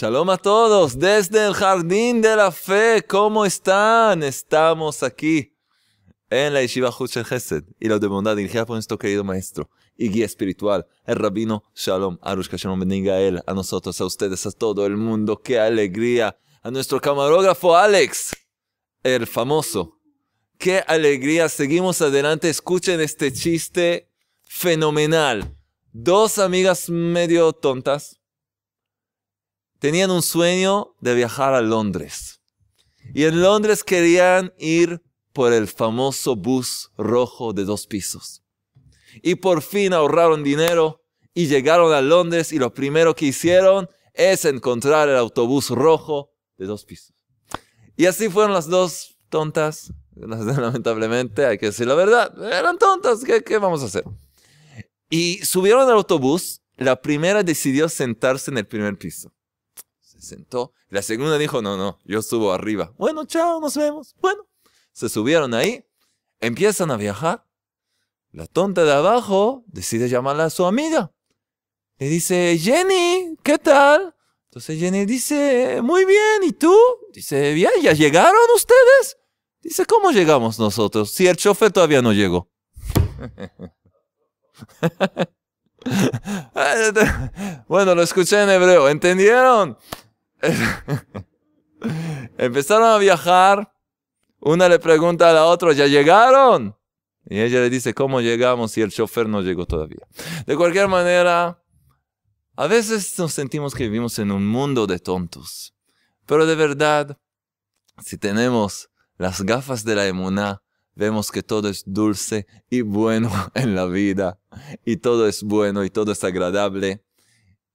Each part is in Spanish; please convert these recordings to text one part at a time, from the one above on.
Shalom a todos desde el Jardín de la Fe. ¿Cómo están? Estamos aquí en la Yeshiva Huchel Hesed y la de bondad dirigida por nuestro querido maestro y guía espiritual, el rabino Shalom Arushka Shalom bendiga él, a nosotros, a ustedes, a todo el mundo. ¡Qué alegría! A nuestro camarógrafo Alex, el famoso. ¡Qué alegría! Seguimos adelante. Escuchen este chiste fenomenal. Dos amigas medio tontas tenían un sueño de viajar a Londres. Y en Londres querían ir por el famoso bus rojo de dos pisos. Y por fin ahorraron dinero y llegaron a Londres y lo primero que hicieron es encontrar el autobús rojo de dos pisos. Y así fueron las dos tontas, lamentablemente, hay que decir la verdad, eran tontas, ¿qué, qué vamos a hacer? Y subieron al autobús, la primera decidió sentarse en el primer piso sentó. La segunda dijo, no, no, yo subo arriba. Bueno, chao, nos vemos. Bueno, se subieron ahí, empiezan a viajar. La tonta de abajo decide llamarla a su amiga. Le dice, Jenny, ¿qué tal? Entonces Jenny dice, muy bien, ¿y tú? Dice, bien, ¿ya llegaron ustedes? Dice, ¿cómo llegamos nosotros si el chofer todavía no llegó? bueno, lo escuché en hebreo, ¿entendieron? Empezaron a viajar. Una le pregunta a la otra, ¿ya llegaron? Y ella le dice, ¿cómo llegamos Y el chofer no llegó todavía? De cualquier manera, a veces nos sentimos que vivimos en un mundo de tontos. Pero de verdad, si tenemos las gafas de la emuná, vemos que todo es dulce y bueno en la vida. Y todo es bueno y todo es agradable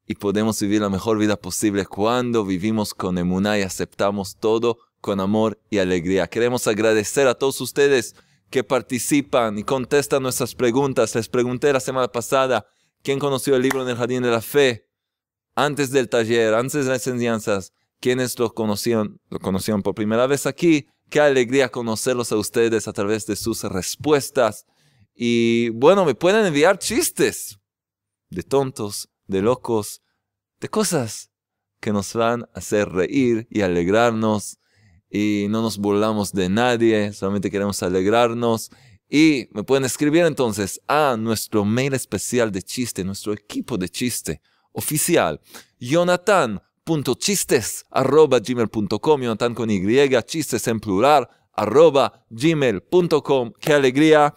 y podemos vivir la mejor vida posible cuando vivimos con emuná y aceptamos todo con amor y alegría. Queremos agradecer a todos ustedes que participan y contestan nuestras preguntas. Les pregunté la semana pasada quién conoció el libro en el Jardín de la Fe antes del taller, antes de las enseñanzas, ¿quiénes lo conocieron lo conocían por primera vez aquí. Qué alegría conocerlos a ustedes a través de sus respuestas. Y bueno, me pueden enviar chistes de tontos de locos, de cosas que nos van a hacer reír y alegrarnos y no nos burlamos de nadie, solamente queremos alegrarnos. Y me pueden escribir entonces a nuestro mail especial de chiste, nuestro equipo de chiste oficial, jonathan.chistes jonathan con Y, chistes en plural, arroba gmail.com. ¡Qué alegría!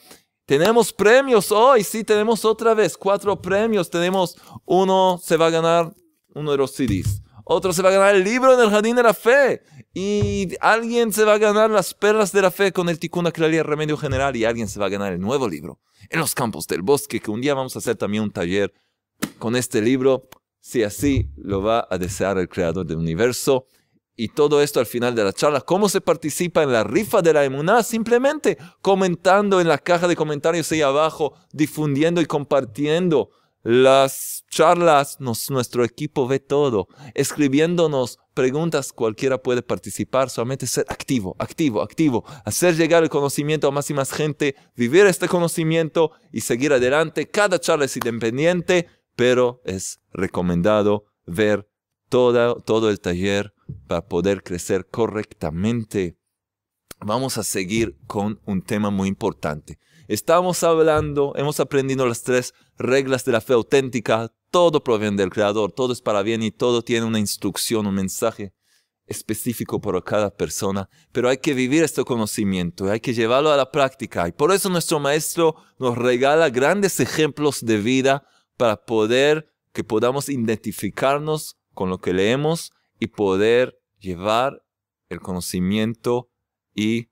Tenemos premios hoy, sí, tenemos otra vez cuatro premios. Tenemos uno, se va a ganar uno de los CDs. Otro se va a ganar el libro en el jardín de la fe. Y alguien se va a ganar las perlas de la fe con el ticuna Aclali, remedio general. Y alguien se va a ganar el nuevo libro en los campos del bosque, que un día vamos a hacer también un taller con este libro. Si así lo va a desear el creador del universo. Y todo esto al final de la charla. ¿Cómo se participa en la rifa de la emuná? Simplemente comentando en la caja de comentarios ahí abajo, difundiendo y compartiendo las charlas. nuestro equipo ve todo. Escribiéndonos preguntas, cualquiera puede participar. Solamente ser activo, activo, activo. Hacer llegar el conocimiento a más y más gente. Vivir este conocimiento y seguir adelante. Cada charla es independiente, pero es recomendado ver todo, todo el taller para poder crecer correctamente, vamos a seguir con un tema muy importante. Estamos hablando, hemos aprendido las tres reglas de la fe auténtica. Todo proviene del Creador, todo es para bien y todo tiene una instrucción, un mensaje específico para cada persona. Pero hay que vivir este conocimiento, hay que llevarlo a la práctica. Y por eso nuestro Maestro nos regala grandes ejemplos de vida para poder que podamos identificarnos con lo que leemos y poder llevar el conocimiento y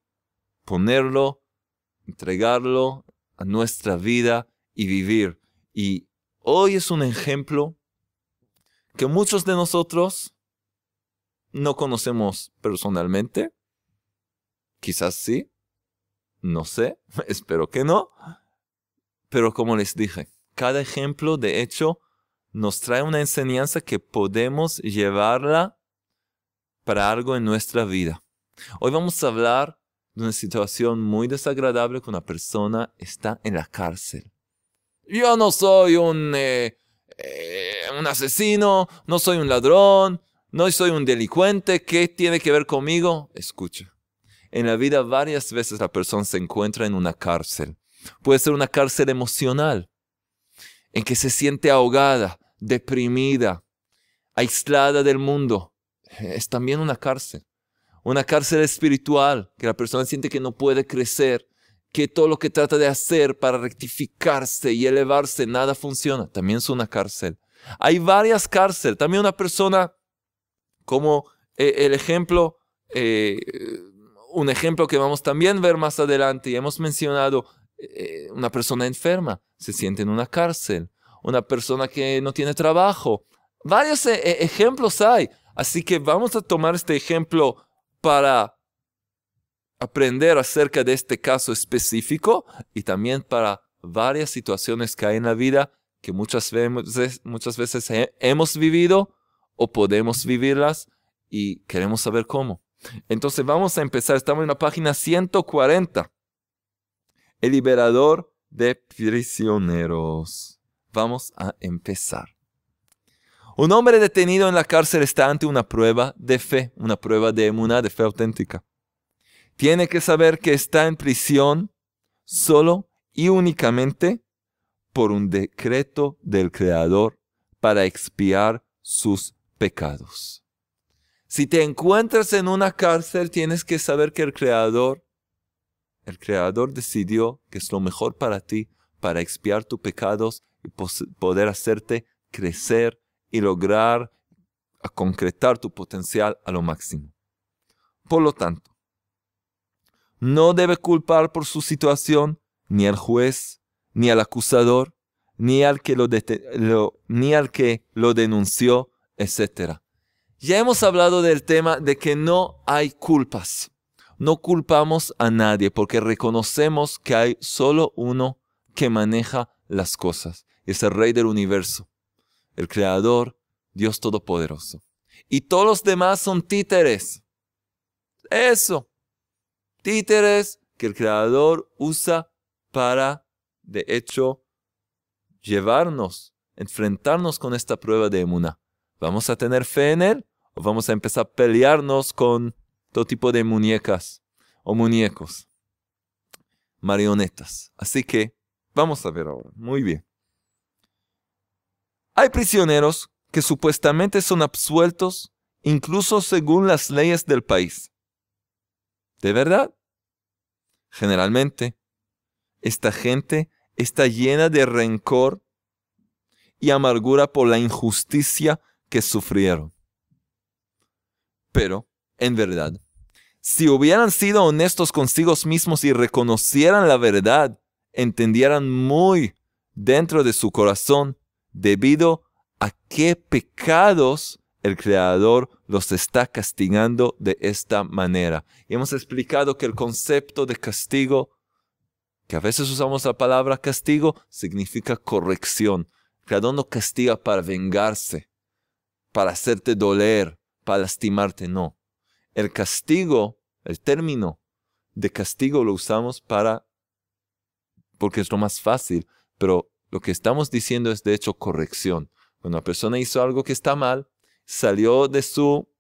ponerlo, entregarlo a nuestra vida y vivir. Y hoy es un ejemplo que muchos de nosotros no conocemos personalmente. Quizás sí, no sé, espero que no. Pero como les dije, cada ejemplo de hecho nos trae una enseñanza que podemos llevarla para algo en nuestra vida. Hoy vamos a hablar de una situación muy desagradable cuando una persona está en la cárcel. Yo no soy un, eh, eh, un asesino, no soy un ladrón, no soy un delincuente, ¿qué tiene que ver conmigo? Escucha. En la vida varias veces la persona se encuentra en una cárcel. Puede ser una cárcel emocional, en que se siente ahogada, deprimida, aislada del mundo, es también una cárcel. Una cárcel espiritual, que la persona siente que no puede crecer, que todo lo que trata de hacer para rectificarse y elevarse, nada funciona. También es una cárcel. Hay varias cárceles. También una persona, como eh, el ejemplo, eh, un ejemplo que vamos también a ver más adelante, y hemos mencionado, eh, una persona enferma se siente en una cárcel. Una persona que no tiene trabajo. Varios ejemplos hay. Así que vamos a tomar este ejemplo para aprender acerca de este caso específico y también para varias situaciones que hay en la vida que muchas veces, muchas veces hemos vivido o podemos vivirlas y queremos saber cómo. Entonces vamos a empezar, estamos en la página 140. El liberador de prisioneros. Vamos a empezar. Un hombre detenido en la cárcel está ante una prueba de fe, una prueba de de fe auténtica. Tiene que saber que está en prisión solo y únicamente por un decreto del Creador para expiar sus pecados. Si te encuentras en una cárcel, tienes que saber que el Creador, el Creador decidió que es lo mejor para ti para expiar tus pecados y poder hacerte crecer y lograr concretar tu potencial a lo máximo. Por lo tanto, no debe culpar por su situación ni al juez, ni al acusador, ni al que lo, ni al que lo denunció, etc. Ya hemos hablado del tema de que no hay culpas. No culpamos a nadie porque reconocemos que hay solo uno que maneja las cosas. Es el rey del universo el Creador, Dios Todopoderoso. Y todos los demás son títeres. Eso. Títeres que el Creador usa para, de hecho, llevarnos, enfrentarnos con esta prueba de Emuna. ¿Vamos a tener fe en Él o vamos a empezar a pelearnos con todo tipo de muñecas o muñecos, marionetas? Así que vamos a ver ahora. Muy bien. Hay prisioneros que supuestamente son absueltos incluso según las leyes del país. ¿De verdad? Generalmente, esta gente está llena de rencor y amargura por la injusticia que sufrieron. Pero, en verdad, si hubieran sido honestos consigo mismos y reconocieran la verdad, entendieran muy dentro de su corazón debido a qué pecados el Creador los está castigando de esta manera. Y hemos explicado que el concepto de castigo, que a veces usamos la palabra castigo, significa corrección. El Creador no castiga para vengarse, para hacerte doler, para lastimarte, no. El castigo, el término de castigo lo usamos para, porque es lo más fácil, pero lo que estamos diciendo es de hecho corrección. Cuando una persona hizo algo que está mal, salió de su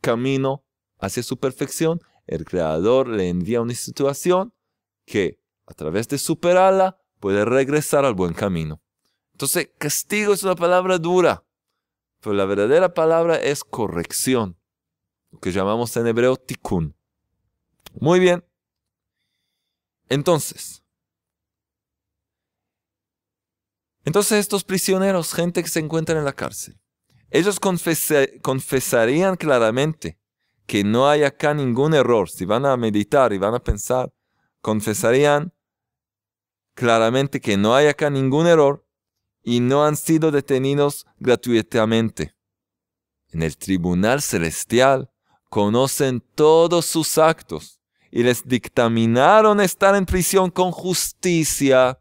camino hacia su perfección, el Creador le envía una situación que a través de superarla puede regresar al buen camino. Entonces, castigo es una palabra dura, pero la verdadera palabra es corrección, lo que llamamos en hebreo tikkun. Muy bien. Entonces, Entonces estos prisioneros, gente que se encuentra en la cárcel, ellos confesarían claramente que no hay acá ningún error. Si van a meditar y van a pensar, confesarían claramente que no hay acá ningún error y no han sido detenidos gratuitamente. En el tribunal celestial conocen todos sus actos y les dictaminaron estar en prisión con justicia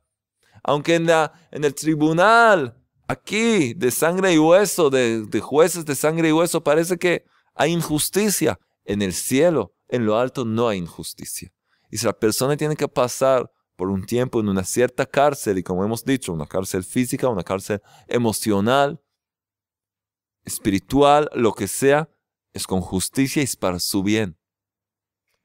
aunque en, el tribunal, aquí, de sangre y hueso, de jueces de sangre y hueso, parece que hay injusticia. En el cielo, en lo alto, no hay injusticia. Y si la persona tiene que pasar por un tiempo en una cierta cárcel, y como hemos dicho, una cárcel física, una cárcel emocional, espiritual, lo que sea, es con justicia y es para su bien.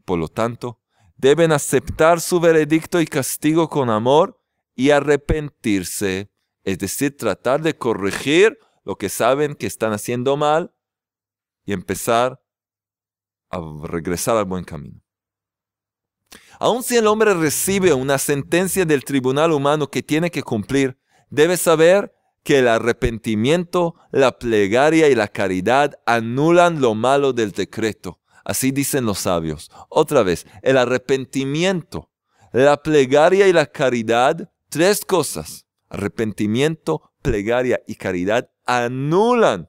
Por lo tanto, deben aceptar su veredicto y castigo con amor y arrepentirse, es decir, tratar de corregir lo que saben que están haciendo mal y empezar a regresar al buen camino. Aun si el hombre recibe una sentencia del tribunal humano que tiene que cumplir, debe saber que el arrepentimiento, la plegaria y la caridad anulan lo malo del decreto. Así dicen los sabios. Otra vez, el arrepentimiento, la plegaria y la caridad Tres cosas, arrepentimiento, plegaria y caridad, anulan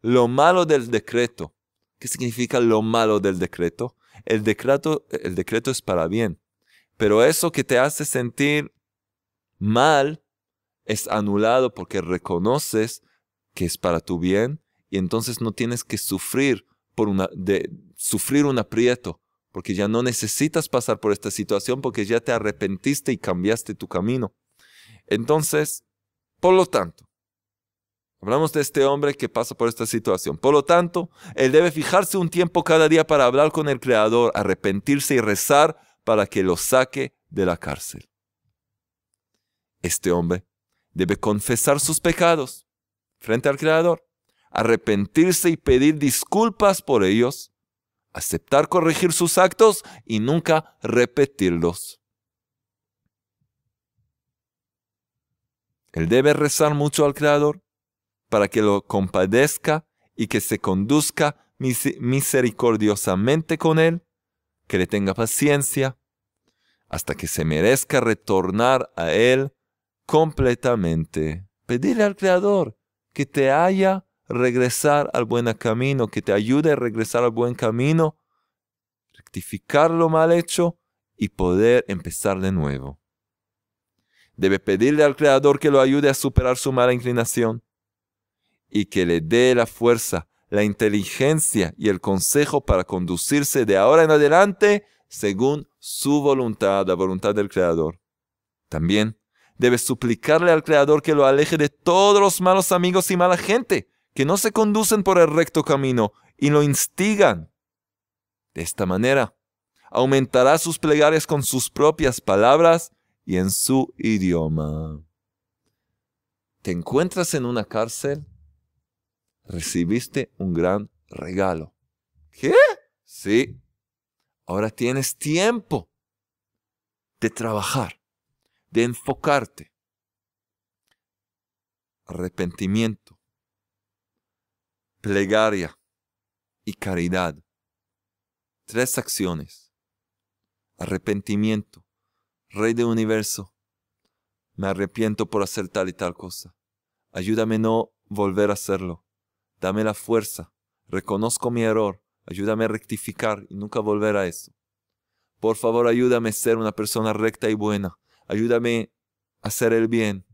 lo malo del decreto. ¿Qué significa lo malo del decreto? El decreto, el decreto es para bien, pero eso que te hace sentir mal es anulado porque reconoces que es para tu bien y entonces no tienes que sufrir por una de sufrir un aprieto porque ya no necesitas pasar por esta situación porque ya te arrepentiste y cambiaste tu camino. Entonces, por lo tanto, hablamos de este hombre que pasa por esta situación. Por lo tanto, él debe fijarse un tiempo cada día para hablar con el Creador, arrepentirse y rezar para que lo saque de la cárcel. Este hombre debe confesar sus pecados frente al Creador, arrepentirse y pedir disculpas por ellos aceptar corregir sus actos y nunca repetirlos. Él debe rezar mucho al Creador para que lo compadezca y que se conduzca misericordiosamente con él, que le tenga paciencia, hasta que se merezca retornar a él completamente. Pedirle al Creador que te haya regresar al buen camino, que te ayude a regresar al buen camino, rectificar lo mal hecho y poder empezar de nuevo. Debe pedirle al Creador que lo ayude a superar su mala inclinación y que le dé la fuerza, la inteligencia y el consejo para conducirse de ahora en adelante según su voluntad, la voluntad del Creador. También debe suplicarle al Creador que lo aleje de todos los malos amigos y mala gente que no se conducen por el recto camino y lo instigan. De esta manera, aumentará sus plegarias con sus propias palabras y en su idioma. ¿Te encuentras en una cárcel? Recibiste un gran regalo. ¿Qué? Sí. Ahora tienes tiempo de trabajar, de enfocarte. Arrepentimiento plegaria y caridad. Tres acciones. Arrepentimiento. Rey del universo, me arrepiento por hacer tal y tal cosa. Ayúdame no volver a hacerlo. Dame la fuerza. Reconozco mi error. Ayúdame a rectificar y nunca volver a eso. Por favor, ayúdame a ser una persona recta y buena. Ayúdame a hacer el bien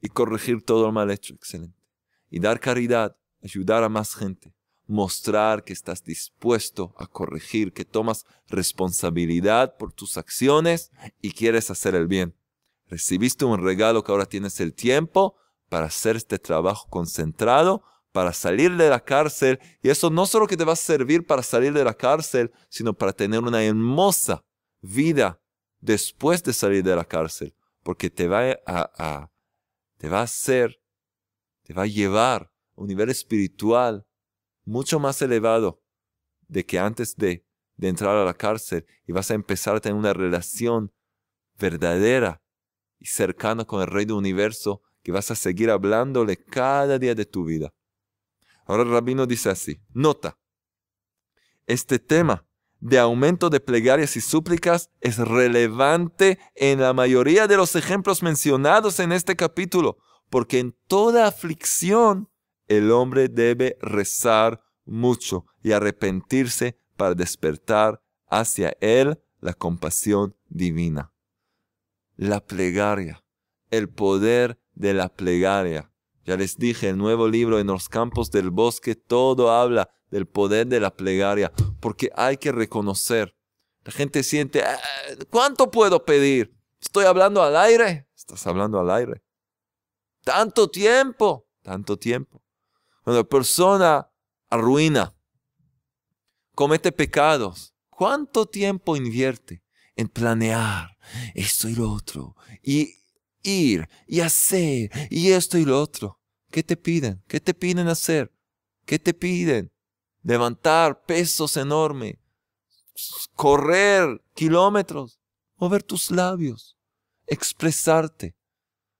y corregir todo el mal hecho. Excelente. Y dar caridad ayudar a más gente, mostrar que estás dispuesto a corregir, que tomas responsabilidad por tus acciones y quieres hacer el bien. Recibiste un regalo que ahora tienes el tiempo para hacer este trabajo concentrado, para salir de la cárcel. Y eso no solo que te va a servir para salir de la cárcel, sino para tener una hermosa vida después de salir de la cárcel, porque te va a, te va a hacer, te va a llevar un nivel espiritual mucho más elevado de que antes de, de entrar a la cárcel y vas a empezar a tener una relación verdadera y cercana con el Rey del Universo que vas a seguir hablándole cada día de tu vida. Ahora el rabino dice así, nota, este tema de aumento de plegarias y súplicas es relevante en la mayoría de los ejemplos mencionados en este capítulo, porque en toda aflicción el hombre debe rezar mucho y arrepentirse para despertar hacia él la compasión divina. La plegaria, el poder de la plegaria. Ya les dije, el nuevo libro en los campos del bosque todo habla del poder de la plegaria, porque hay que reconocer. La gente siente, ah, ¿cuánto puedo pedir? ¿Estoy hablando al aire? Estás hablando al aire. Tanto tiempo, tanto tiempo. Cuando la persona arruina, comete pecados, ¿cuánto tiempo invierte en planear esto y lo otro? Y ir y hacer y esto y lo otro. ¿Qué te piden? ¿Qué te piden hacer? ¿Qué te piden? Levantar pesos enormes, correr kilómetros, mover tus labios, expresarte,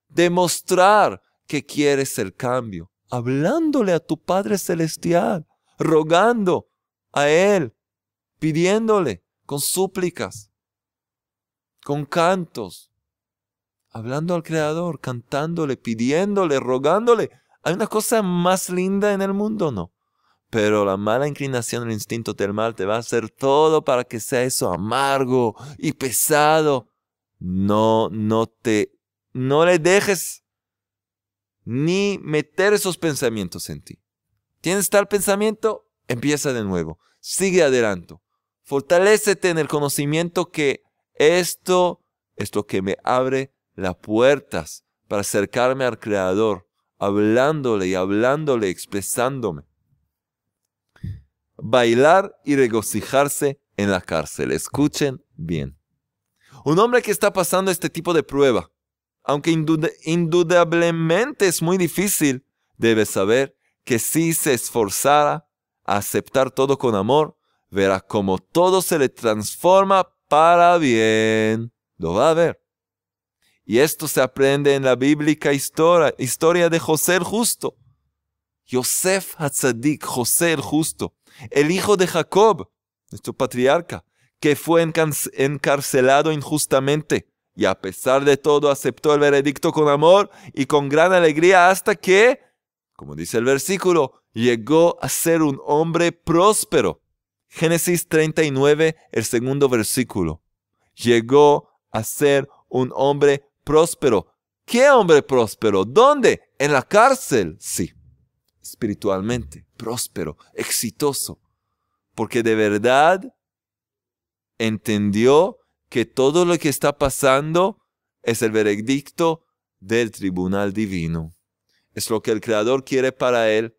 demostrar que quieres el cambio, hablándole a tu Padre Celestial, rogando a Él, pidiéndole con súplicas, con cantos, hablando al Creador, cantándole, pidiéndole, rogándole. ¿Hay una cosa más linda en el mundo? No. Pero la mala inclinación, el instinto del mal te va a hacer todo para que sea eso amargo y pesado. No, no te, no le dejes ni meter esos pensamientos en ti. ¿Tienes tal pensamiento? Empieza de nuevo. Sigue adelante. Fortalecete en el conocimiento que esto es lo que me abre las puertas para acercarme al Creador, hablándole y hablándole, expresándome. Bailar y regocijarse en la cárcel. Escuchen bien. Un hombre que está pasando este tipo de prueba, aunque indudablemente es muy difícil, debes saber que si se esforzara a aceptar todo con amor, verá cómo todo se le transforma para bien. Lo va a ver. Y esto se aprende en la bíblica historia, historia de José el Justo. Yosef Hatzadik, José el Justo, el hijo de Jacob, nuestro patriarca, que fue encarcelado injustamente y a pesar de todo aceptó el veredicto con amor y con gran alegría hasta que, como dice el versículo, llegó a ser un hombre próspero. Génesis 39, el segundo versículo. Llegó a ser un hombre próspero. ¿Qué hombre próspero? ¿Dónde? En la cárcel. Sí. Espiritualmente, próspero, exitoso. Porque de verdad entendió que todo lo que está pasando es el veredicto del tribunal divino. Es lo que el Creador quiere para él.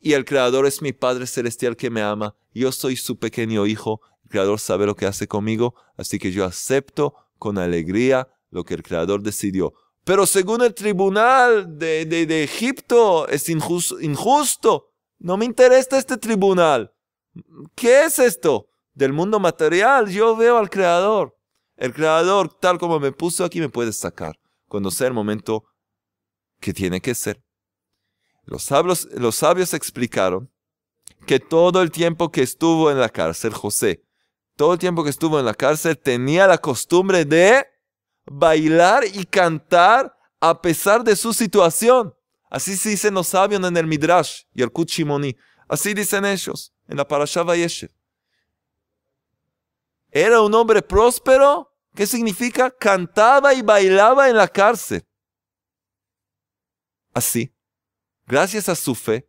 Y el Creador es mi Padre Celestial que me ama. Yo soy su pequeño hijo. El Creador sabe lo que hace conmigo. Así que yo acepto con alegría lo que el Creador decidió. Pero según el tribunal de, Egipto es injusto, injusto. No me interesa este tribunal. ¿Qué es esto? Del mundo material yo veo al Creador. El creador, tal como me puso aquí, me puede sacar cuando sea el momento que tiene que ser. Los sabios, los sabios explicaron que todo el tiempo que estuvo en la cárcel, José, todo el tiempo que estuvo en la cárcel tenía la costumbre de bailar y cantar a pesar de su situación. Así se dicen los sabios en el Midrash y el Kuchimoni. Así dicen ellos en la Parashah Vayeshev. Era un hombre próspero. ¿Qué significa? Cantaba y bailaba en la cárcel. Así, gracias a su fe,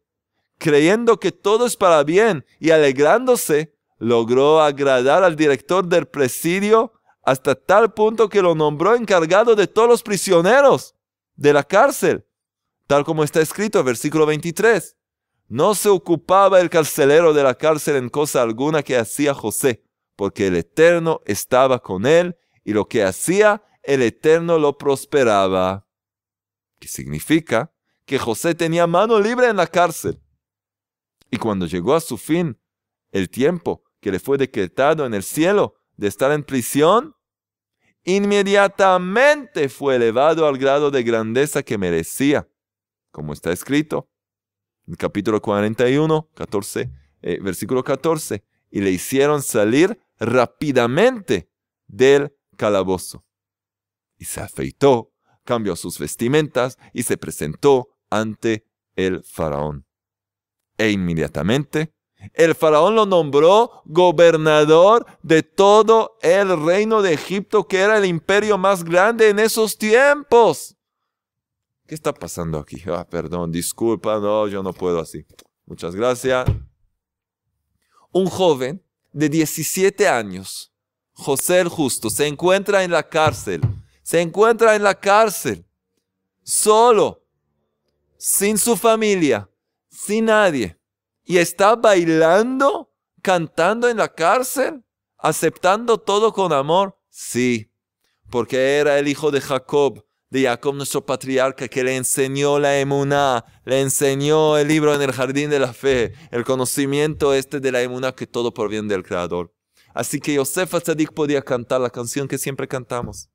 creyendo que todo es para bien y alegrándose, logró agradar al director del presidio hasta tal punto que lo nombró encargado de todos los prisioneros de la cárcel, tal como está escrito en versículo 23. No se ocupaba el carcelero de la cárcel en cosa alguna que hacía José, porque el Eterno estaba con él y lo que hacía, el Eterno lo prosperaba. ¿Qué significa? Que José tenía mano libre en la cárcel. Y cuando llegó a su fin, el tiempo que le fue decretado en el cielo de estar en prisión, inmediatamente fue elevado al grado de grandeza que merecía, como está escrito en el capítulo 41, 14, eh, versículo 14, y le hicieron salir rápidamente del calabozo. Y se afeitó, cambió sus vestimentas y se presentó ante el faraón. E inmediatamente el faraón lo nombró gobernador de todo el reino de Egipto, que era el imperio más grande en esos tiempos. ¿Qué está pasando aquí? Ah, perdón, disculpa, no, yo no puedo así. Muchas gracias. Un joven de 17 años, José el Justo, se encuentra en la cárcel. Se encuentra en la cárcel, solo, sin su familia, sin nadie. Y está bailando, cantando en la cárcel, aceptando todo con amor. Sí, porque era el hijo de Jacob, de Jacob, nuestro patriarca, que le enseñó la emuná, le enseñó el libro en el jardín de la fe, el conocimiento este de la emuná, que todo por bien del Creador. Así que Yosef Tzadik podía cantar la canción que siempre cantamos.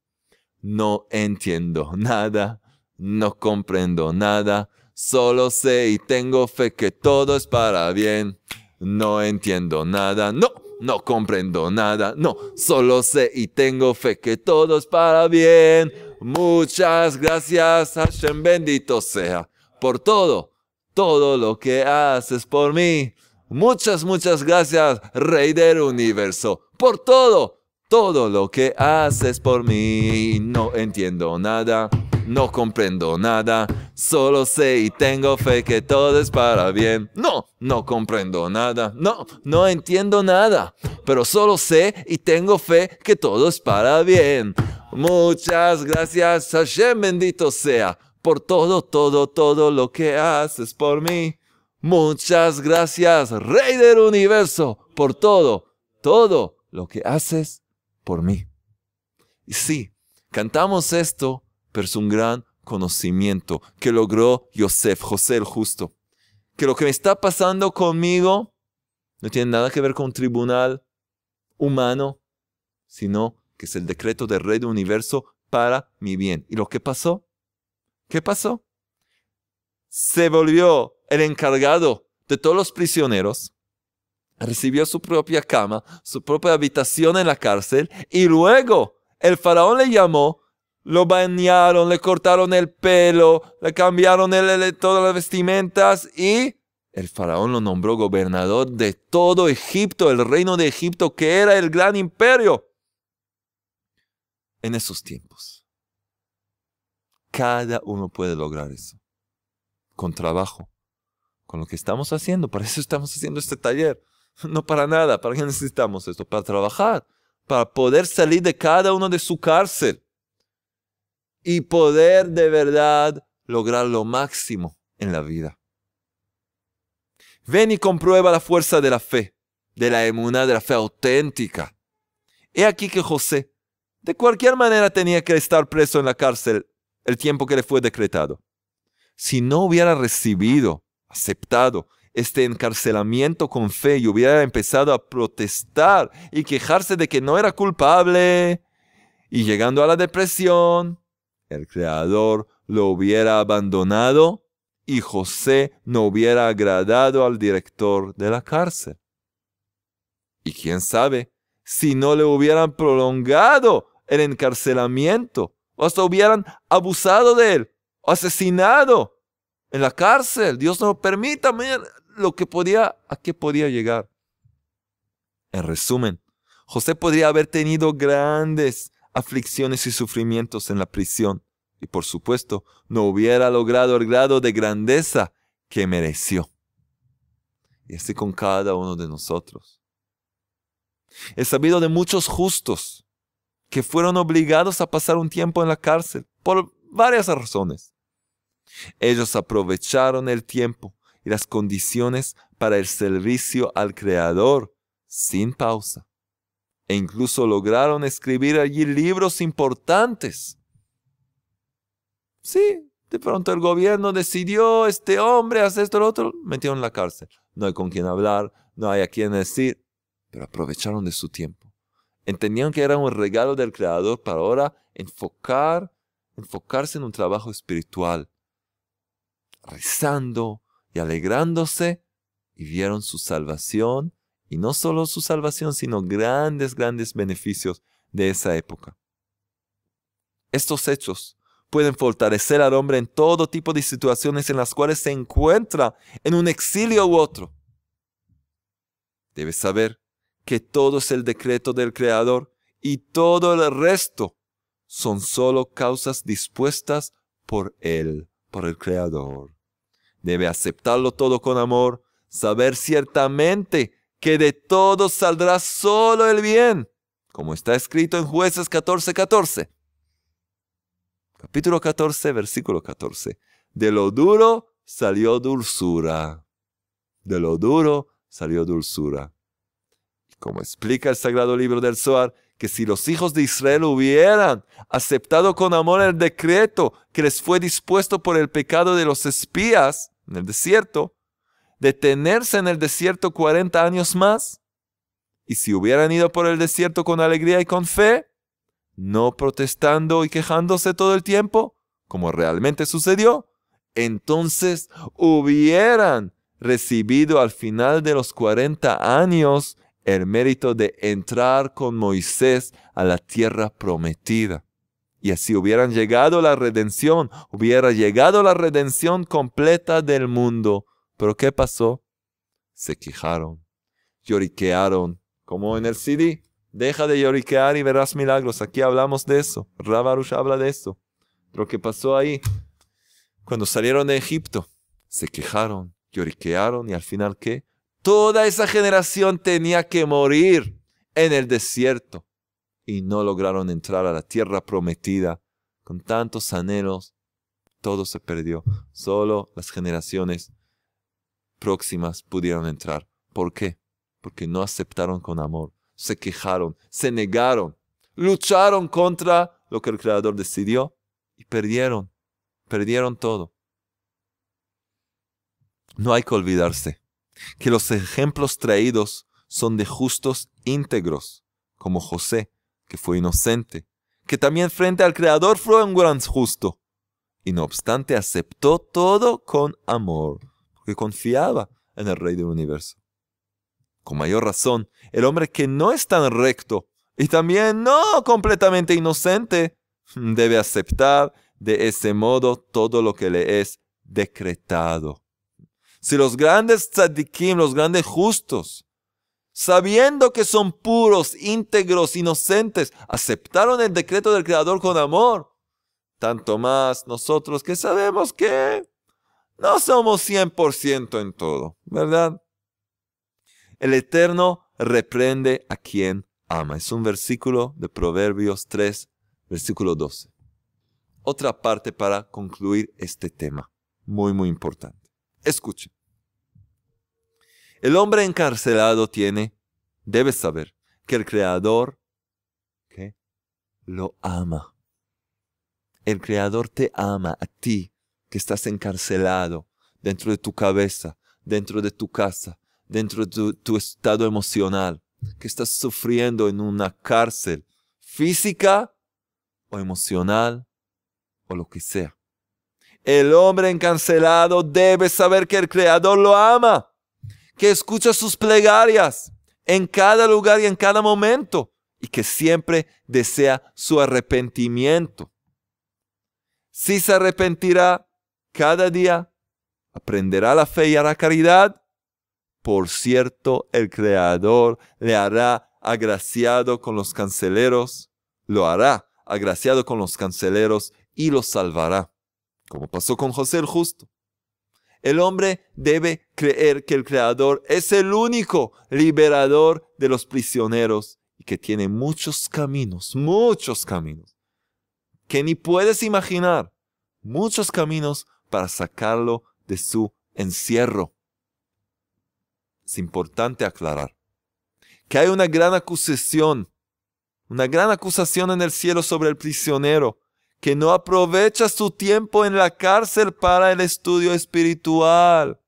No entiendo nada, no comprendo nada, solo sé y tengo fe que todo es para bien. No entiendo nada, no, no comprendo nada, no, solo sé y tengo fe que todo es para bien. Muchas gracias, Hashem, bendito sea, por todo, todo lo que haces por mí. Muchas, muchas gracias, Rey del Universo, por todo, todo lo que haces por mí no entiendo nada, no comprendo nada, solo sé y tengo fe que todo es para bien. No, no comprendo nada, no, no entiendo nada, pero solo sé y tengo fe que todo es para bien. Muchas gracias, Hashem bendito sea, por todo, todo, todo lo que haces por mí. Muchas gracias, Rey del Universo, por todo, todo lo que haces por mí. Y sí, cantamos esto, pero es un gran conocimiento que logró josef José el Justo. Que lo que me está pasando conmigo no tiene nada que ver con un tribunal humano, sino que es el decreto del Rey del Universo para mi bien. ¿Y lo que pasó? ¿Qué pasó? Se volvió el encargado de todos los prisioneros, recibió su propia cama, su propia habitación en la cárcel, y luego el faraón le llamó, lo bañaron, le cortaron el pelo, le cambiaron el, todas las vestimentas y el faraón lo nombró gobernador de todo Egipto, el reino de Egipto que era el gran imperio en esos tiempos. Cada uno puede lograr eso, con trabajo, con lo que estamos haciendo, para eso estamos haciendo este taller No para nada. ¿Para qué necesitamos esto? Para trabajar, para poder salir de cada uno de su cárcel y poder de verdad lograr lo máximo en la vida. Ven y comprueba la fuerza de la fe, de la emunidad, de la fe auténtica. He aquí que José, de cualquier manera, tenía que estar preso en la cárcel el tiempo que le fue decretado. Si no hubiera recibido, aceptado este encarcelamiento con fe y hubiera empezado a protestar y quejarse de que no era culpable y llegando a la depresión, el Creador lo hubiera abandonado y José no hubiera agradado al director de la cárcel. Y quién sabe si no le hubieran prolongado el encarcelamiento, o hasta hubieran abusado de él, o asesinado en la cárcel. Dios no permita, lo que podía, a qué podía llegar. En resumen, José podría haber tenido grandes aflicciones y sufrimientos en la prisión, y por supuesto no hubiera logrado el grado de grandeza que mereció. Y así con cada uno de nosotros. He sabido de muchos justos que fueron obligados a pasar un tiempo en la cárcel por varias razones. Ellos aprovecharon el tiempo y las condiciones para el servicio al Creador sin pausa. E incluso lograron escribir allí libros importantes. Sí, de pronto el gobierno decidió, este hombre hace esto, lo otro, metieron en la cárcel. No hay con quien hablar, no hay a quien decir, pero aprovecharon de su tiempo. Entendían que era un regalo del Creador para ahora enfocar, enfocarse en un trabajo espiritual, rezando, y alegrándose y vieron su salvación y no solo su salvación, sino grandes, grandes beneficios de esa época. Estos hechos pueden fortalecer al hombre en todo tipo de situaciones en las cuales se encuentra en un exilio u otro. Debes saber que todo es el decreto del Creador y todo el resto son solo causas dispuestas por Él, por el Creador. Debe aceptarlo todo con amor, saber ciertamente que de todo saldrá solo el bien, como está escrito en Jueces 14, 14. Capítulo 14, versículo 14. De lo duro salió dulzura. De lo duro salió dulzura. como explica el Sagrado Libro del Soar que si los hijos de Israel hubieran aceptado con amor el decreto que les fue dispuesto por el pecado de los espías, en el desierto, detenerse en el desierto 40 años más, y si hubieran ido por el desierto con alegría y con fe, no protestando y quejándose todo el tiempo, como realmente sucedió, entonces hubieran recibido al final de los 40 años el mérito de entrar con Moisés a la tierra prometida. Y así hubieran llegado la redención, hubiera llegado la redención completa del mundo. Pero ¿qué pasó? Se quejaron, lloriquearon, como en el CD. Deja de lloriquear y verás milagros. Aquí hablamos de eso. Rabarush habla de eso. Lo que pasó ahí, cuando salieron de Egipto, se quejaron, lloriquearon y al final ¿qué? Toda esa generación tenía que morir en el desierto y no lograron entrar a la tierra prometida. Con tantos anhelos, todo se perdió. Solo las generaciones próximas pudieron entrar. ¿Por qué? Porque no aceptaron con amor, se quejaron, se negaron, lucharon contra lo que el Creador decidió y perdieron, perdieron todo. No hay que olvidarse que los ejemplos traídos son de justos íntegros, como José, que fue inocente, que también frente al Creador fue un gran justo, y no obstante aceptó todo con amor, porque confiaba en el Rey del Universo. Con mayor razón, el hombre que no es tan recto y también no completamente inocente, debe aceptar de ese modo todo lo que le es decretado. Si los grandes tzadikim, los grandes justos, sabiendo que son puros, íntegros, inocentes, aceptaron el decreto del Creador con amor. Tanto más nosotros que sabemos que no somos 100% en todo, ¿verdad? El Eterno reprende a quien ama. Es un versículo de Proverbios 3, versículo 12. Otra parte para concluir este tema, muy, muy importante. Escuchen. El hombre encarcelado tiene, debe saber, que el Creador lo ama. El Creador te ama a ti, que estás encarcelado dentro de tu cabeza, dentro de tu casa, dentro de tu estado emocional, que estás sufriendo en una cárcel física o emocional o lo que sea. El hombre encarcelado debe saber que el Creador lo ama que escucha sus plegarias en cada lugar y en cada momento y que siempre desea su arrepentimiento. Si se arrepentirá cada día, aprenderá la fe y hará caridad, por cierto, el Creador le hará agraciado con los canceleros, lo hará agraciado con los canceleros y lo salvará, como pasó con José el Justo. El hombre debe creer que el Creador es el único liberador de los prisioneros y que tiene muchos caminos, muchos caminos, que ni puedes imaginar, muchos caminos para sacarlo de su encierro. Es importante aclarar que hay una gran acusación, una gran acusación en el cielo sobre el prisionero, que no aprovecha su tiempo en la cárcel para el estudio espiritual,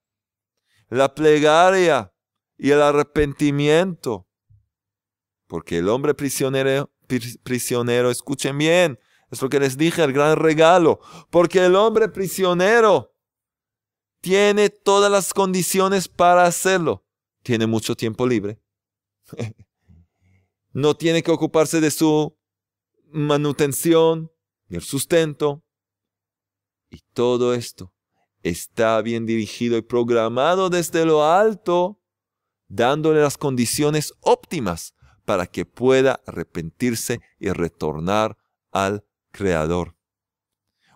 la plegaria y el arrepentimiento. Porque el hombre prisionero, prisionero, escuchen bien, es lo que les dije, el gran regalo, porque el hombre prisionero tiene todas las condiciones para hacerlo. Tiene mucho tiempo libre. no tiene que ocuparse de su manutención, el sustento. Y todo esto está bien dirigido y programado desde lo alto, dándole las condiciones óptimas para que pueda arrepentirse y retornar al Creador.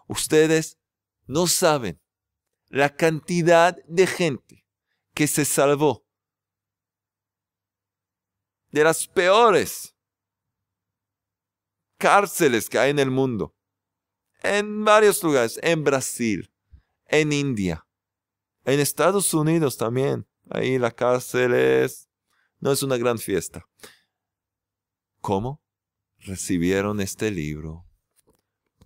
Ustedes no saben la cantidad de gente que se salvó de las peores cárceles que hay en el mundo en varios lugares, en Brasil, en India, en Estados Unidos también. Ahí la cárcel es, no es una gran fiesta. ¿Cómo? Recibieron este libro.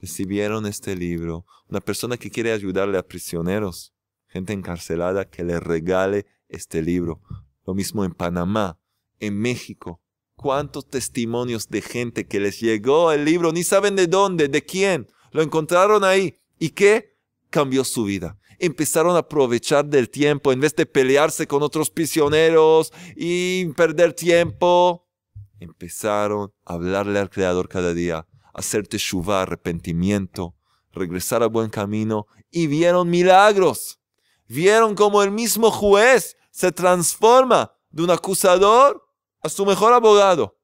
Recibieron este libro. Una persona que quiere ayudarle a prisioneros, gente encarcelada, que le regale este libro. Lo mismo en Panamá, en México. ¿Cuántos testimonios de gente que les llegó el libro? Ni saben de dónde, de quién lo encontraron ahí. ¿Y qué? Cambió su vida. Empezaron a aprovechar del tiempo en vez de pelearse con otros prisioneros y perder tiempo. Empezaron a hablarle al Creador cada día, hacer teshuva, arrepentimiento, regresar a buen camino y vieron milagros. Vieron como el mismo juez se transforma de un acusador a su mejor abogado,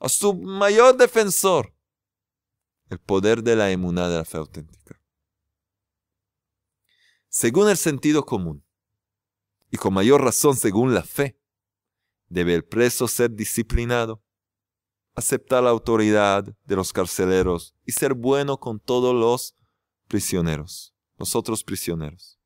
a su mayor defensor el poder de la emuná de la fe auténtica. Según el sentido común, y con mayor razón según la fe, debe el preso ser disciplinado, aceptar la autoridad de los carceleros y ser bueno con todos los prisioneros, nosotros prisioneros.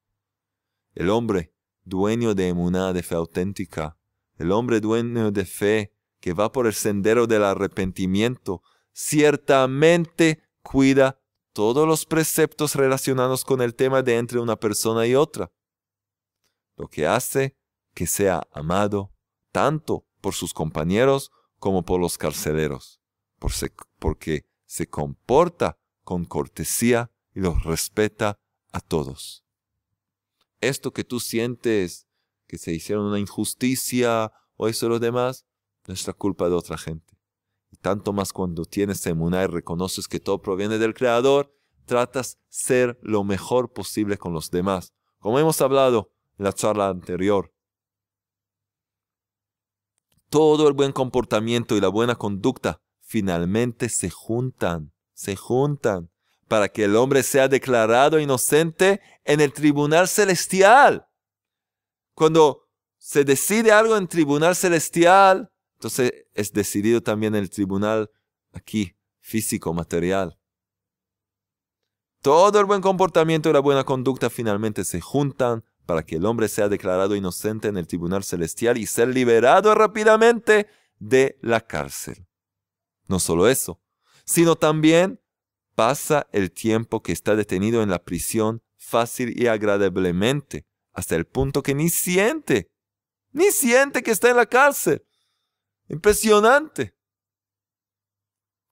El hombre dueño de emuná de fe auténtica, el hombre dueño de fe que va por el sendero del arrepentimiento, ciertamente cuida todos los preceptos relacionados con el tema de entre una persona y otra, lo que hace que sea amado tanto por sus compañeros como por los carceleros, porque se comporta con cortesía y los respeta a todos. Esto que tú sientes que se hicieron una injusticia o eso y los demás, no es la culpa de otra gente tanto más cuando tienes emuná y reconoces que todo proviene del Creador, tratas ser lo mejor posible con los demás. Como hemos hablado en la charla anterior, todo el buen comportamiento y la buena conducta finalmente se juntan, se juntan para que el hombre sea declarado inocente en el tribunal celestial. Cuando se decide algo en tribunal celestial, entonces es decidido también el tribunal aquí, físico, material. Todo el buen comportamiento y la buena conducta finalmente se juntan para que el hombre sea declarado inocente en el tribunal celestial y ser liberado rápidamente de la cárcel. No solo eso, sino también pasa el tiempo que está detenido en la prisión fácil y agradablemente, hasta el punto que ni siente, ni siente que está en la cárcel. Impresionante.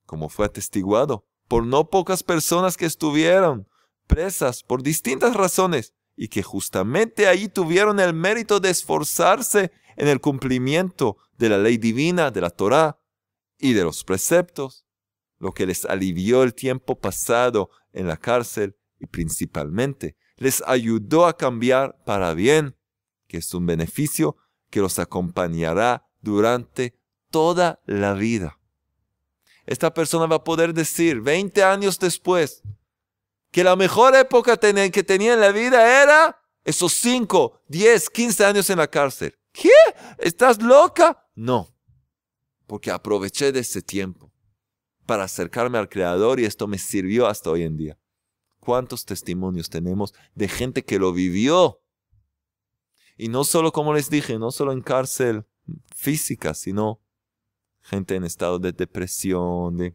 Como fue atestiguado por no pocas personas que estuvieron presas por distintas razones y que justamente allí tuvieron el mérito de esforzarse en el cumplimiento de la ley divina, de la Torá y de los preceptos, lo que les alivió el tiempo pasado en la cárcel y principalmente les ayudó a cambiar para bien, que es un beneficio que los acompañará durante toda la vida. Esta persona va a poder decir 20 años después que la mejor época que tenía en la vida era esos 5, 10, 15 años en la cárcel. ¿Qué? ¿Estás loca? No, porque aproveché de ese tiempo para acercarme al Creador y esto me sirvió hasta hoy en día. ¿Cuántos testimonios tenemos de gente que lo vivió? Y no solo, como les dije, no solo en cárcel física, sino gente en estado de depresión, de,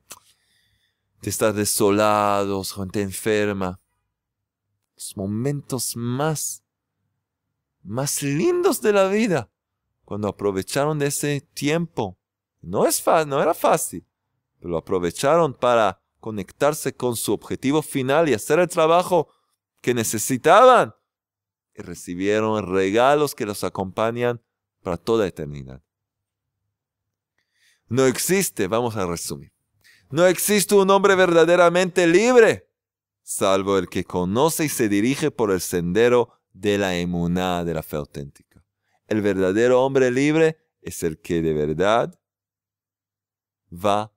estar desolados, gente enferma. Los momentos más, más lindos de la vida, cuando aprovecharon de ese tiempo. No, es no era fácil, pero lo aprovecharon para conectarse con su objetivo final y hacer el trabajo que necesitaban. Y recibieron regalos que los acompañan para toda eternidad. No existe, vamos a resumir. No existe un hombre verdaderamente libre, salvo el que conoce y se dirige por el sendero de la emuná, de la fe auténtica. El verdadero hombre libre es el que de verdad va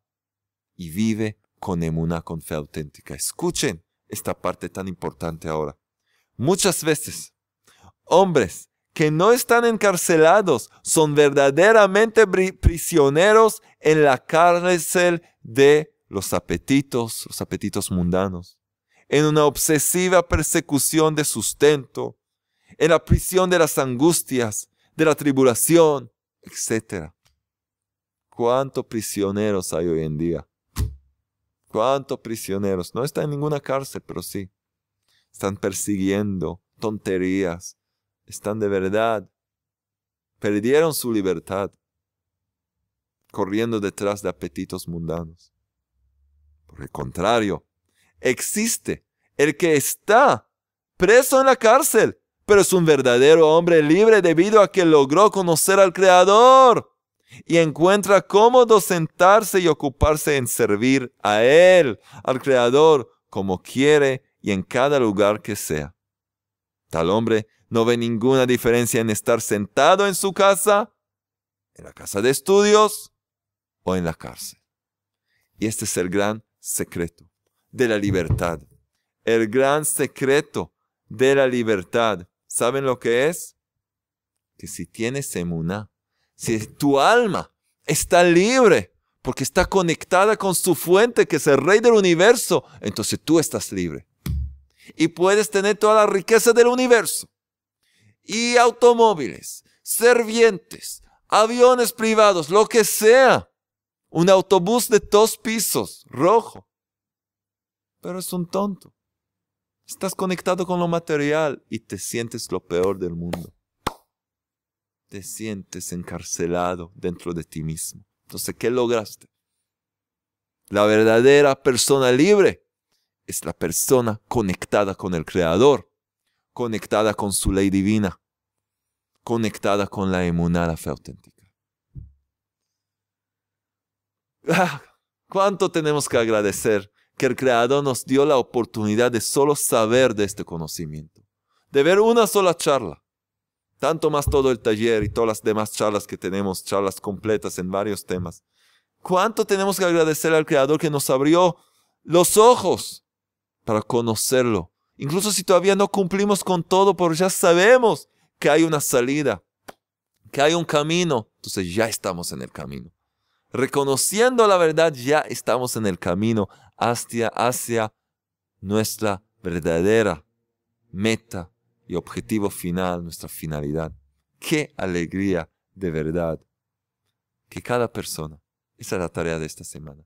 y vive con emuná, con fe auténtica. Escuchen esta parte tan importante ahora. Muchas veces, hombres que no están encarcelados, son verdaderamente prisioneros en la cárcel de los apetitos, los apetitos mundanos, en una obsesiva persecución de sustento, en la prisión de las angustias, de la tribulación, etc. ¿Cuántos prisioneros hay hoy en día? ¿Cuántos prisioneros? No está en ninguna cárcel, pero sí. Están persiguiendo tonterías, están de verdad, perdieron su libertad corriendo detrás de apetitos mundanos. Por el contrario, existe el que está preso en la cárcel, pero es un verdadero hombre libre debido a que logró conocer al Creador y encuentra cómodo sentarse y ocuparse en servir a Él, al Creador, como quiere y en cada lugar que sea. Tal hombre no ve ninguna diferencia en estar sentado en su casa, en la casa de estudios o en la cárcel. Y este es el gran secreto de la libertad. El gran secreto de la libertad. ¿Saben lo que es? Que si tienes emuná, si tu alma está libre porque está conectada con su fuente, que es el rey del universo, entonces tú estás libre. Y puedes tener toda la riqueza del universo y automóviles, servientes, aviones privados, lo que sea. Un autobús de dos pisos, rojo. Pero es un tonto. Estás conectado con lo material y te sientes lo peor del mundo. Te sientes encarcelado dentro de ti mismo. Entonces, ¿qué lograste? La verdadera persona libre es la persona conectada con el Creador conectada con su ley divina, conectada con la emuná, fe auténtica. Ah, ¿Cuánto tenemos que agradecer que el Creador nos dio la oportunidad de solo saber de este conocimiento, de ver una sola charla? Tanto más todo el taller y todas las demás charlas que tenemos, charlas completas en varios temas. ¿Cuánto tenemos que agradecer al Creador que nos abrió los ojos para conocerlo, Incluso si todavía no cumplimos con todo, pero ya sabemos que hay una salida, que hay un camino. Entonces ya estamos en el camino. Reconociendo la verdad, ya estamos en el camino hacia, hacia nuestra verdadera meta y objetivo final, nuestra finalidad. Qué alegría de verdad. Que cada persona, esa es la tarea de esta semana,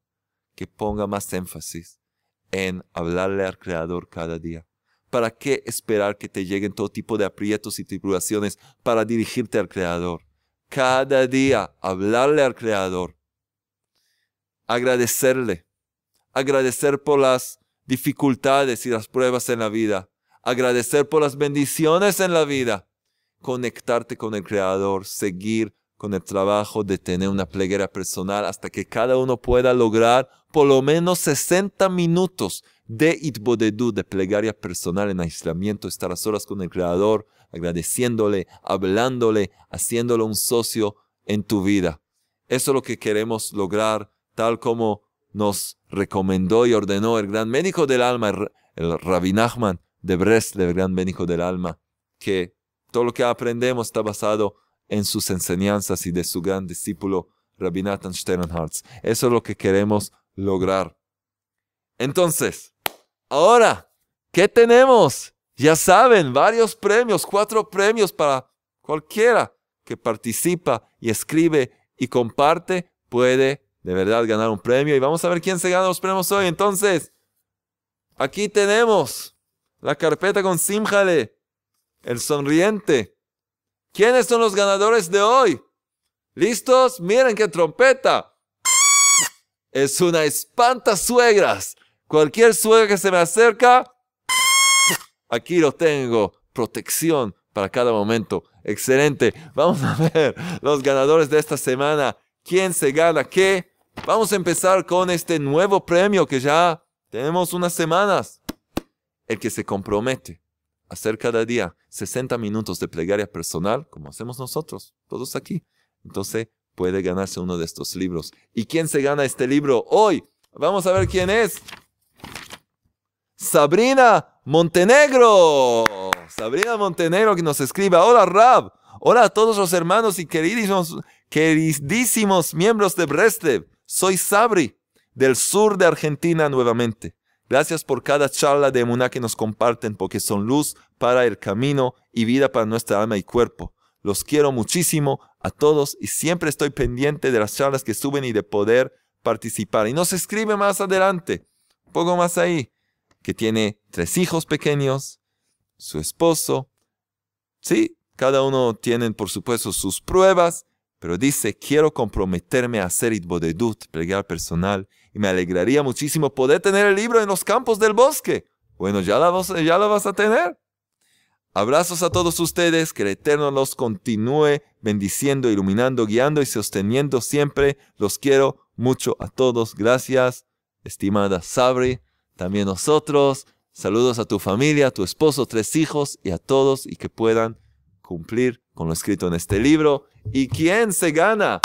que ponga más énfasis en hablarle al Creador cada día, ¿Para qué esperar que te lleguen todo tipo de aprietos y tribulaciones para dirigirte al Creador? Cada día hablarle al Creador, agradecerle, agradecer por las dificultades y las pruebas en la vida, agradecer por las bendiciones en la vida, conectarte con el Creador, seguir con el trabajo de tener una pleguera personal hasta que cada uno pueda lograr por lo menos 60 minutos de Itbodedú, de plegaria personal en aislamiento, estar a solas con el Creador, agradeciéndole, hablándole, haciéndole un socio en tu vida. Eso es lo que queremos lograr, tal como nos recomendó y ordenó el gran médico del alma, el Rabbi Nachman de Bresla, el gran médico del alma, que todo lo que aprendemos está basado en sus enseñanzas y de su gran discípulo, Rabbi Nathan Sternhartz. Eso es lo que queremos lograr. Entonces, Ahora, ¿qué tenemos? Ya saben, varios premios, cuatro premios para cualquiera que participa y escribe y comparte puede de verdad ganar un premio. Y vamos a ver quién se gana los premios hoy. Entonces, aquí tenemos la carpeta con Simjale, el sonriente. ¿Quiénes son los ganadores de hoy? ¿Listos? Miren qué trompeta. Es una espanta suegras. Cualquier suegra que se me acerca, aquí lo tengo. Protección para cada momento. Excelente. Vamos a ver los ganadores de esta semana. ¿Quién se gana qué? Vamos a empezar con este nuevo premio que ya tenemos unas semanas. El que se compromete a hacer cada día 60 minutos de plegaria personal, como hacemos nosotros, todos aquí. Entonces puede ganarse uno de estos libros. ¿Y quién se gana este libro hoy? Vamos a ver quién es. Sabrina Montenegro. Sabrina Montenegro que nos escribe. Hola Rab. Hola a todos los hermanos y queridísimos, queridísimos miembros de Brestev. Soy Sabri del sur de Argentina nuevamente. Gracias por cada charla de Emuná que nos comparten porque son luz para el camino y vida para nuestra alma y cuerpo. Los quiero muchísimo a todos y siempre estoy pendiente de las charlas que suben y de poder participar. Y nos escribe más adelante, un poco más ahí que tiene tres hijos pequeños, su esposo. Sí, cada uno tiene por supuesto sus pruebas, pero dice, quiero comprometerme a hacer Itbodedut, plegar personal, y me alegraría muchísimo poder tener el libro en los campos del bosque. Bueno, ya lo vas a tener. Abrazos a todos ustedes, que el Eterno los continúe bendiciendo, iluminando, guiando y sosteniendo siempre. Los quiero mucho a todos. Gracias, estimada Sabri también nosotros. Saludos a tu familia, a tu esposo, tres hijos y a todos y que puedan cumplir con lo escrito en este libro. ¿Y quién se gana?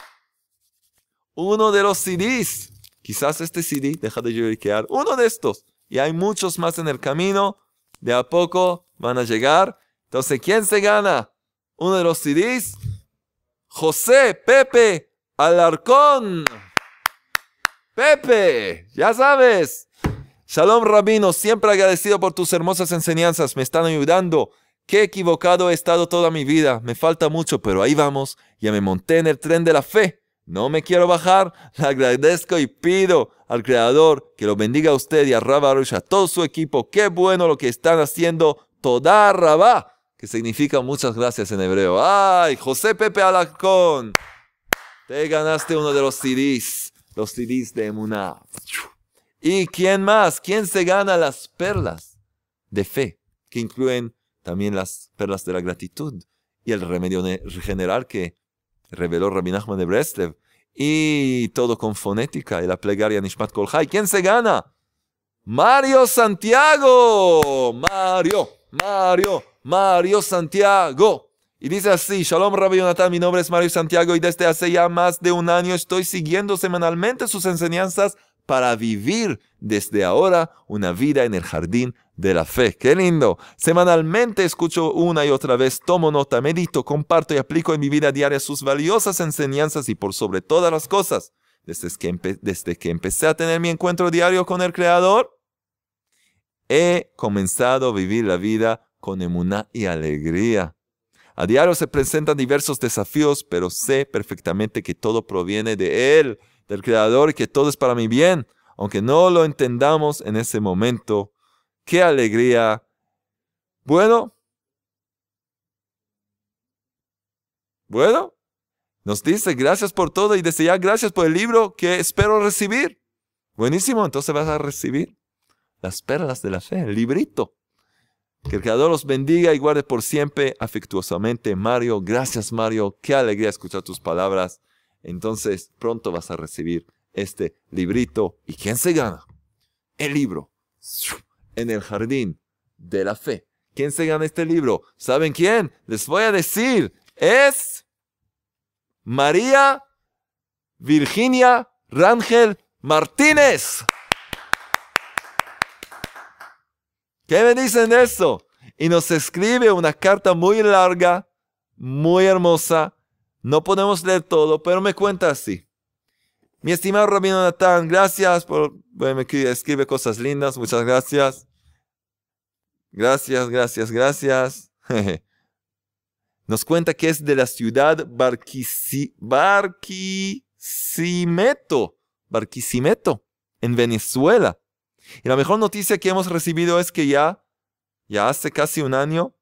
Uno de los CDs. Quizás este CD, deja de lloriquear, uno de estos. Y hay muchos más en el camino. De a poco van a llegar. Entonces, ¿quién se gana? Uno de los CDs. José Pepe Alarcón. Pepe, ya sabes, Shalom Rabino, siempre agradecido por tus hermosas enseñanzas, me están ayudando. Qué equivocado he estado toda mi vida, me falta mucho, pero ahí vamos, ya me monté en el tren de la fe. No me quiero bajar, le agradezco y pido al Creador que lo bendiga a usted y a Rabba a todo su equipo. Qué bueno lo que están haciendo, toda Rabá, que significa muchas gracias en hebreo. ¡Ay, José Pepe Alacón! Te ganaste uno de los CDs, los CDs de Emuná. ¿Y quién más? ¿Quién se gana las perlas de fe? Que incluyen también las perlas de la gratitud y el remedio general que reveló Rabbi Nachman de Breslev. Y todo con fonética y la plegaria Nishmat Kolhai. ¿Quién se gana? Mario Santiago. Mario, Mario, Mario Santiago. Y dice así, Shalom Rabbi Jonathan, mi nombre es Mario Santiago y desde hace ya más de un año estoy siguiendo semanalmente sus enseñanzas para vivir desde ahora una vida en el jardín de la fe. ¡Qué lindo! Semanalmente escucho una y otra vez, tomo nota, medito, comparto y aplico en mi vida diaria sus valiosas enseñanzas y por sobre todas las cosas, desde que, desde que empecé a tener mi encuentro diario con el Creador, he comenzado a vivir la vida con emuná y alegría. A diario se presentan diversos desafíos, pero sé perfectamente que todo proviene de Él del Creador y que todo es para mi bien, aunque no lo entendamos en ese momento. ¡Qué alegría! Bueno, bueno, nos dice gracias por todo y desde ya gracias por el libro que espero recibir. Buenísimo, entonces vas a recibir las perlas de la fe, el librito. Que el Creador los bendiga y guarde por siempre afectuosamente. Mario, gracias Mario, qué alegría escuchar tus palabras. Entonces pronto vas a recibir este librito. ¿Y quién se gana? El libro. En el jardín de la fe. ¿Quién se gana este libro? ¿Saben quién? Les voy a decir. Es María Virginia Rangel Martínez. ¿Qué me dicen de eso? Y nos escribe una carta muy larga, muy hermosa, no podemos leer todo, pero me cuenta así. Mi estimado Rabino Natán, gracias por... escribe cosas lindas, muchas gracias. Gracias, gracias, gracias. Nos cuenta que es de la ciudad Barquisimeto, Barquisimeto, en Venezuela. Y la mejor noticia que hemos recibido es que ya, ya hace casi un año,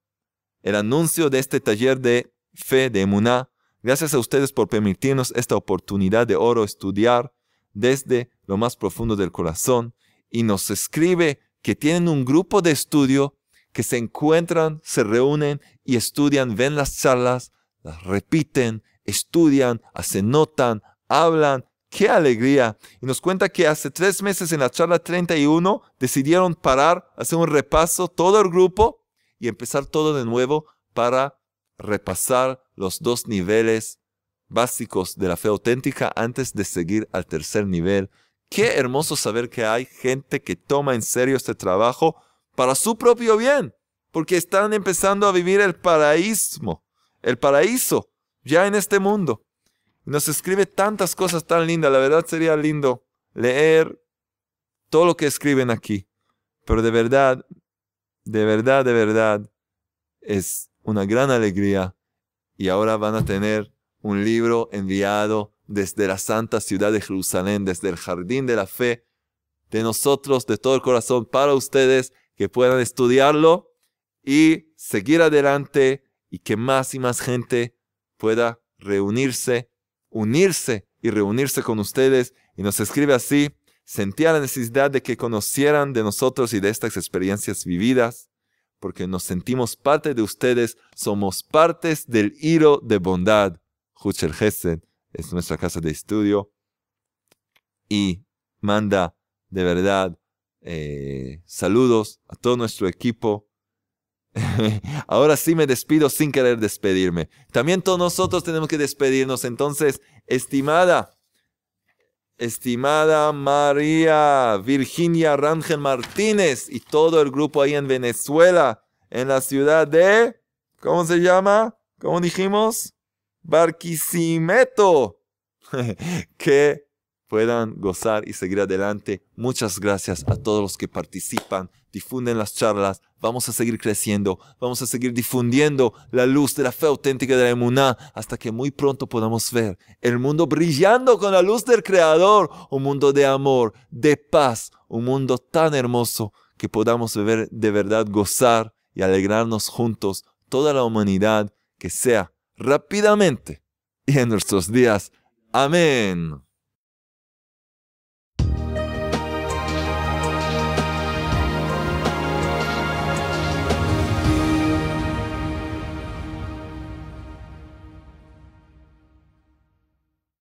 el anuncio de este taller de fe de Muna Gracias a ustedes por permitirnos esta oportunidad de oro estudiar desde lo más profundo del corazón y nos escribe que tienen un grupo de estudio que se encuentran, se reúnen y estudian, ven las charlas, las repiten, estudian, hacen notan, hablan. ¡Qué alegría! Y nos cuenta que hace tres meses en la charla 31 decidieron parar, hacer un repaso todo el grupo y empezar todo de nuevo para repasar los dos niveles básicos de la fe auténtica antes de seguir al tercer nivel. Qué hermoso saber que hay gente que toma en serio este trabajo para su propio bien, porque están empezando a vivir el paraísmo, el paraíso ya en este mundo. Nos escribe tantas cosas tan lindas, la verdad sería lindo leer todo lo que escriben aquí, pero de verdad, de verdad, de verdad, es una gran alegría y ahora van a tener un libro enviado desde la santa ciudad de Jerusalén, desde el jardín de la fe, de nosotros, de todo el corazón, para ustedes que puedan estudiarlo y seguir adelante y que más y más gente pueda reunirse, unirse y reunirse con ustedes. Y nos escribe así, sentía la necesidad de que conocieran de nosotros y de estas experiencias vividas porque nos sentimos parte de ustedes, somos partes del hilo de bondad. Hutcher es nuestra casa de estudio y manda de verdad eh, saludos a todo nuestro equipo. Ahora sí me despido sin querer despedirme. También todos nosotros tenemos que despedirnos. Entonces, estimada estimada María Virginia Rangel Martínez y todo el grupo ahí en Venezuela, en la ciudad de, ¿cómo se llama? ¿Cómo dijimos? Barquisimeto. que puedan gozar y seguir adelante. Muchas gracias a todos los que participan, difunden las charlas, Vamos a seguir creciendo, vamos a seguir difundiendo la luz de la fe auténtica de la emuná hasta que muy pronto podamos ver el mundo brillando con la luz del Creador, un mundo de amor, de paz, un mundo tan hermoso que podamos ver de verdad gozar y alegrarnos juntos toda la humanidad que sea rápidamente y en nuestros días. Amén.